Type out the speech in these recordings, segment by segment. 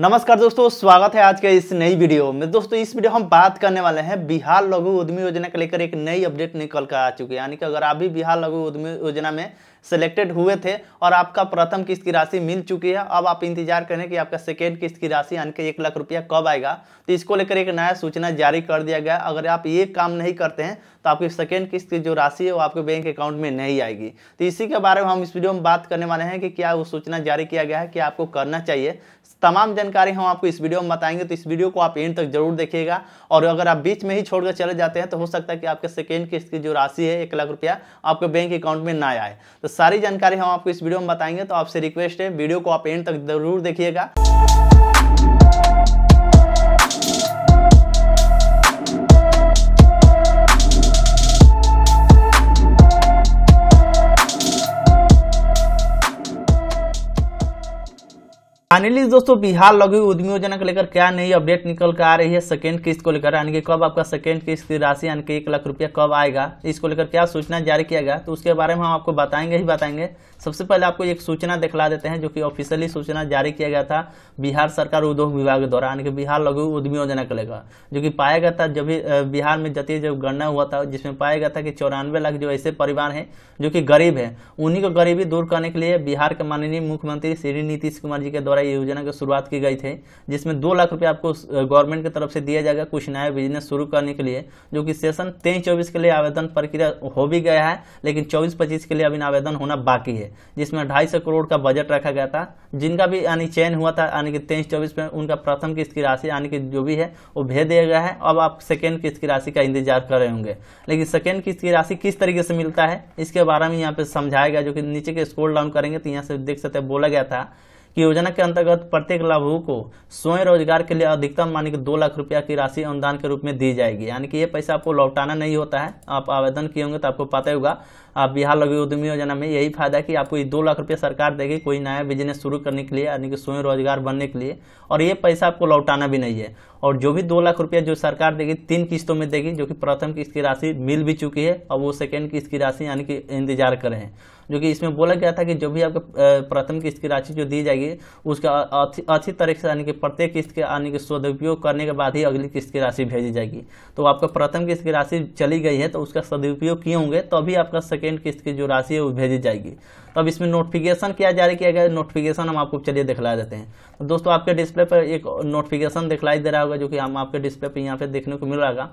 नमस्कार दोस्तों स्वागत है आज के इस नई वीडियो में दोस्तों इस वीडियो हम बात करने वाले हैं बिहार लघु उद्यमी योजना के लेकर एक नई अपडेट निकल कर आ चुकी है यानी कि अगर आप भी बिहार लघु उद्यमी योजना में सिलेक्टेड हुए थे और आपका प्रथम किस्त की राशि मिल चुकी है अब आप इंतजार करें कि आपका सेकेंड किस्त की राशि यानी के एक लाख रुपया कब आएगा तो इसको लेकर एक नया सूचना जारी कर दिया गया अगर आप ये काम नहीं करते हैं तो आपकी सेकेंड किस्त की जो राशि है वो आपके बैंक अकाउंट में नहीं आएगी तो इसी के बारे में हम इस वीडियो में बात करने वाले हैं कि क्या वो सूचना जारी किया गया है कि आपको करना चाहिए तमाम जानकारी हम आपको इस वीडियो में बताएंगे तो इस वीडियो को आप एंड तक जरूर देखिएगा और अगर आप बीच में ही छोड़कर चले जाते हैं तो हो सकता है कि आपके सेकेंड किस्त की जो राशि है एक लाख रुपया आपके बैंक अकाउंट में ना आए तो सारी जानकारी हम आपको इस वीडियो में बताएंगे तो आपसे रिक्वेस्ट है वीडियो को आप एंड तक जरूर देखिएगा फाइनली दोस्तों बिहार लघु उद्यमी योजना को लेकर क्या नई अपडेट निकल कर आ रही है सेकेंड किस्त को लेकर यानी कि कब आपका सेकेंड किस्त की राशि यानी कि एक लाख रुपया कब आएगा इसको लेकर क्या सूचना जारी किया गया तो उसके बारे में हम आपको बताएंगे ही बताएंगे सबसे पहले आपको एक सूचना दिखला देते हैं जो कि ऑफिशियली सूचना जारी किया गया था बिहार सरकार उद्योग विभाग द्वारा यानी कि बिहार लघु उद्यमी योजना को लेकर जो कि पाया गया था जब भी बिहार में जतीय जब गणना हुआ था जिसमें पाया गया था कि चौरानवे लाख जो ऐसे परिवार हैं जो कि गरीब हैं उन्हीं को गरीबी दूर करने के लिए बिहार के माननीय मुख्यमंत्री श्री नीतीश कुमार जी के द्वारा ये योजना की शुरुआत की गई थी जिसमें दो लाख रुपये आपको गवर्नमेंट की तरफ से दिया जाएगा कुछ नया बिजनेस शुरू करने के लिए जो कि सेशन तेईस चौबीस के लिए आवेदन प्रक्रिया हो भी गया है लेकिन चौबीस पच्चीस के लिए अभी आवेदन होना बाकी है जिसमें ढाई सौ करोड़ का बजट रखा गया था जिनका भी यानी चयन हुआ था यानी कि तेईस चौबीस में उनका प्रथम किस्त की राशि यानी कि जो भी है वो भेज दिया गया है अब आप सेकेंड किस्त की राशि का इंतजार कर रहे होंगे लेकिन सेकेंड किस्त की राशि किस तरीके से मिलता है इसके बारे में यहाँ पे समझाया गया जो कि नीचे के स्कोर डाउन करेंगे तो यहाँ से देख सकते बोला गया था कि योजना के अंतर्गत प्रत्येक लाभु को स्वयं रोजगार के लिए अधिकतम मानी कि दो लाख रुपया की राशि अनुदान के रूप में दी जाएगी यानी कि ये पैसा आपको लौटाना नहीं होता है आप आवेदन किए होंगे तो आपको पता होगा आप बिहार लघु उद्यमी योजना में यही फायदा कि आपको ये दो लाख रुपये सरकार देगी कोई नया बिजनेस शुरू करने के लिए यानी कि स्वयं रोजगार बनने के लिए और ये पैसा आपको लौटाना भी नहीं है और जो भी दो लाख रुपया जो सरकार देगी तीन किस्तों में देगी जो कि प्रथम किस्त की राशि मिल भी चुकी है और वो सेकेंड किस्त की राशि यानी कि इंतजार करें जो कि इसमें बोला गया था कि जो भी आपको प्रथम किस्त की राशि जो दी जाएगी उसका अच्छी तरीके से यानी कि प्रत्येक किस्त के यानी कि सदुपयोग करने के बाद ही अगली किस्त की राशि भेजी जाएगी तो आपका प्रथम किस्त की राशि चली गई है तो उसका सदुपयोग किए होंगे तभी आपका सेकेंड सेकेंड किस्त की जो राशि है वो भेजी जाएगी तो अब इसमें नोटिफिकेशन क्या जारी किया गया नोटिफिकेशन हम आपको चलिए दिखला देते हैं तो दोस्तों आपके डिस्प्ले पर एक नोटिफिकेशन दिखलाई दे रहा होगा जो कि हम आपके डिस्प्ले पर यहाँ पे देखने को मिल रहा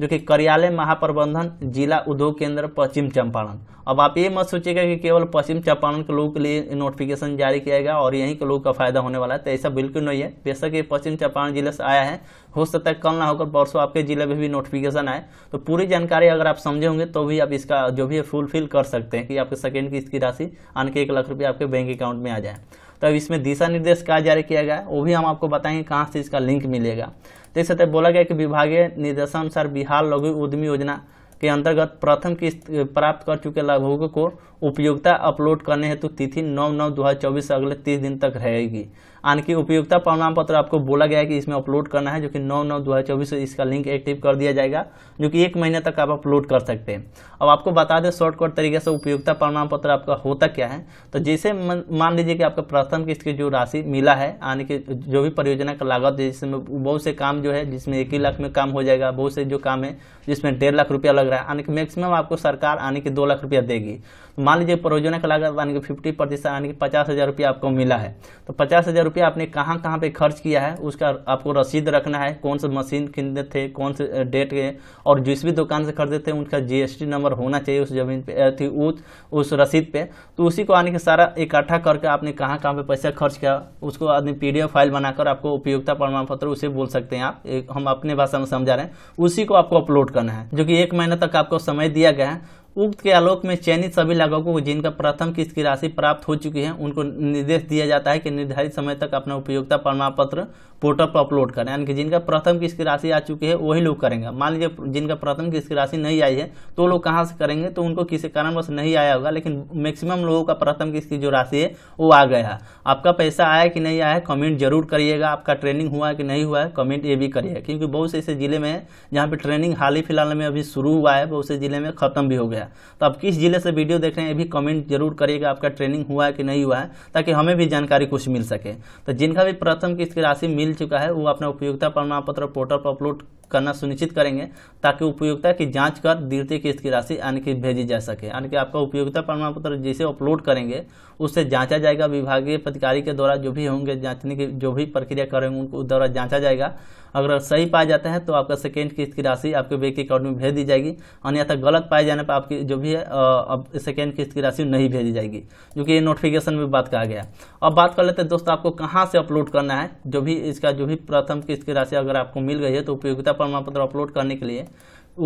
जो कि कार्यालय महाप्रबंधन जिला उद्योग केंद्र पश्चिम चंपारण अब आप ये मत सोचिएगा कि केवल पश्चिम चंपारण के लोगों के लिए नोटिफिकेशन जारी किया गया और यहीं के लोगों का फायदा होने वाला है तो ऐसा बिल्कुल नहीं है बेशक ये पश्चिम चंपारण जिले से आया है हो सकता है कल ना होकर परसों आपके जिले में भी नोटिफिकेशन आए तो पूरी जानकारी अगर आप समझे होंगे तो भी आप इसका जो भी है फुलफिल कर सकते हैं कि आपके सेकेंड किस्त की राशि आन के एक लाख रुपये आपके बैंक अकाउंट में आ जाए तब तो इसमें दिशा निर्देश कहाँ जारी किया गया वो भी हम आपको बताएंगे कहाँ से इसका लिंक मिलेगा देख सकते हैं बोला गया कि विभागीय निर्देशानुसार बिहार लघु उद्यमी योजना के अंतर्गत प्रथम किस्त प्राप्त कर चुके लाभुकों को उपयोगिता अपलोड करने हेतु तिथि नौ नौ दो हज़ार चौबीस से अगले तीस दिन तक रहेगी आनकी उपयोगिता प्रमाण पत्र आपको बोला गया है कि इसमें अपलोड करना है जो कि नौ नौ दो हज़ार चौबीस इसका लिंक एक्टिव कर दिया जाएगा जो कि एक महीने तक आप अपलोड कर सकते हैं अब आपको बता दें शॉर्टकट तरीके से उपयोगिता प्रमाण पत्र आपका होता क्या है तो जैसे मान लीजिए कि आपका प्रथम किस्त की जो राशि मिला है आने की जो भी परियोजना का लागत है जिसमें बहुत से काम जो है जिसमें एक ही लाख में काम हो जाएगा बहुत से जो काम है जिसमें डेढ़ लाख रुपया लग रहा है आने के मैक्सिमम आपको सरकार आने के दो लाख रुपया देगी तो मान लीजिए परियोजना का लागत यानी कि फिफ्टी प्रतिशत यानी कि पचास हज़ार रुपया आपको मिला है तो पचास हज़ार रुपया आपने कहाँ कहाँ पे खर्च किया है उसका आपको रसीद रखना है कौन सा मशीन खरीदे थे कौन से डेट के और जिस भी दुकान से खरीदे थे उनका जीएसटी नंबर होना चाहिए उस जमीन पे थी उस उस रसीद पे तो उसी को आने के सारा इकट्ठा करके आपने कहाँ कहाँ पर पैसा खर्च किया उसको आदमी पी फाइल बनाकर आपको उपयोगिता प्रमाण पत्र उसे बोल सकते हैं आप हम अपने भाषा में समझा रहे हैं उसी को आपको अपलोड करना है जो कि एक महीने तक आपको समय दिया गया है उक्त के आलोक में चयनित सभी लाभुकों को जिनका प्रथम किस्त की राशि प्राप्त हो चुकी है उनको निर्देश दिया जाता है कि निर्धारित समय तक अपना उपयोगिता प्रमाण पत्र पोर्टल पर अपलोड करें यानी कि जिनका प्रथम किस्त की राशि आ चुकी है वही लोग करेंगे मान लीजिए जिनका प्रथम किस्त की राशि नहीं आई है तो लोग कहाँ से करेंगे तो उनको किसी कारणवश नहीं आया होगा लेकिन मैक्सिमम लोगों का प्रथम किस्त की जो राशि है वो आ गया है आपका पैसा आया कि नहीं आया कमेंट जरूर करिएगा आपका ट्रेनिंग हुआ है कि नहीं हुआ है कमेंट ये भी करिएगा क्योंकि बहुत से ऐसे जिले में जहाँ पर ट्रेनिंग हाल ही फिलहाल में अभी शुरू हुआ है बहुत से जिले में खत्म भी हो गया तो आप किस जिले से वीडियो देख रहे हैं ये भी कमेंट जरूर करिएगा आपका ट्रेनिंग हुआ है कि नहीं हुआ है ताकि हमें भी जानकारी कुछ मिल सके तो जिनका भी प्रथम किस्त की राशि मिल मिल चुका है वो अपना उपयोगिता प्रमाण पत्र पोर्टल पर अपलोड करना सुनिश्चित करेंगे ताकि उपयोगिता की जांच कर द्वितीय किस्त की राशि यानी कि भेजी जा सके यानी कि आपका उपयोगिता प्रमाण पत्र जिसे अपलोड करेंगे उससे जांचा जाएगा विभागीय पदाधिकारी के द्वारा जो भी होंगे जांचने की जो भी प्रक्रिया करेंगे उनको द्वारा जांचा जाएगा अगर सही पाया जाता है तो आपका सेकेंड किस्त की राशि आपके बैंक अकाउंट में भेज दी जाएगी अन्यथा गलत पाए जाने पर आपकी जो भी है अब सेकेंड किस्त की राशि नहीं भेजी जाएगी जो कि ये नोटिफिकेशन में बात कहा गया अब बात कर लेते हैं दोस्तों आपको कहाँ से अपलोड करना है जो भी इसका जो भी प्रथम किस्त की राशि अगर आपको मिल गई है तो उपयोगिता प्रमाण पत्र अपलोड करने के लिए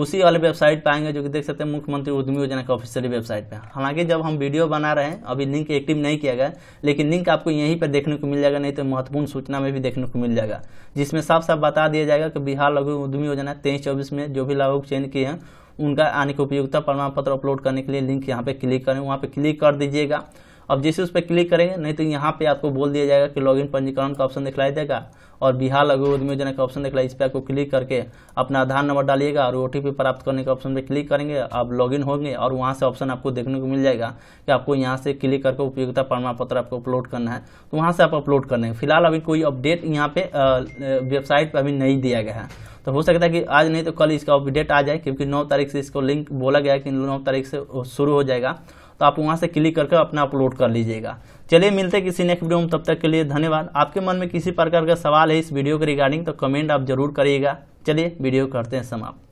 उसी वाले वेबसाइट पर आएंगे जो कि देख सकते हैं मुख्यमंत्री उद्यमी योजना का ऑफिशियली वेबसाइट पर हालांकि जब हम वीडियो बना रहे हैं अभी लिंक एक्टिव नहीं किया गया लेकिन लिंक आपको यहीं पर देखने को मिल जाएगा नहीं तो महत्वपूर्ण सूचना में भी देखने को मिल जाएगा जिसमें साफ साफ बता दिया जाएगा कि बिहार लघु उद्यमी योजना तेईस चौबीस में जो भी लाभुक चयन किए हैं उनका आने की उपयोगिता प्रमाण पत्र अपलोड करने के लिए लिंक यहाँ पे क्लिक करें वहाँ पर क्लिक कर दीजिएगा अब जैसे उस पर क्लिक करेंगे नहीं तो यहाँ पे आपको बोल दिया जाएगा कि लॉगिन पंजीकरण का ऑप्शन दिखलाई देगा और बिहार लघु उद्यम योजना का ऑप्शन दिखलाई इस पर आपको क्लिक करके अपना आधार नंबर डालिएगा और ओ प्राप्त करने का ऑप्शन पर क्लिक करेंगे आप लॉगिन होंगे और वहाँ से ऑप्शन आपको देखने को मिल जाएगा कि आपको यहाँ से क्लिक करके उपयोगिता प्रमाण पत्र आपको अपलोड करना है तो वहाँ से आप अपलोड करने फिलहाल अभी कोई अपडेट यहाँ पे वेबसाइट पर अभी नहीं दिया गया है तो हो सकता है कि आज नहीं तो कल इसका अपडेट आ जाए क्योंकि नौ तारीख से इसको लिंक बोला गया है कि नौ तारीख से शुरू हो जाएगा तो आप वहाँ से क्लिक करके अपना अपलोड कर लीजिएगा चलिए मिलते किसी नेक्स्ट वीडियो में तब तक के लिए धन्यवाद आपके मन में किसी प्रकार का सवाल है इस वीडियो के रिगार्डिंग तो कमेंट आप जरूर करिएगा चलिए वीडियो करते हैं समाप्त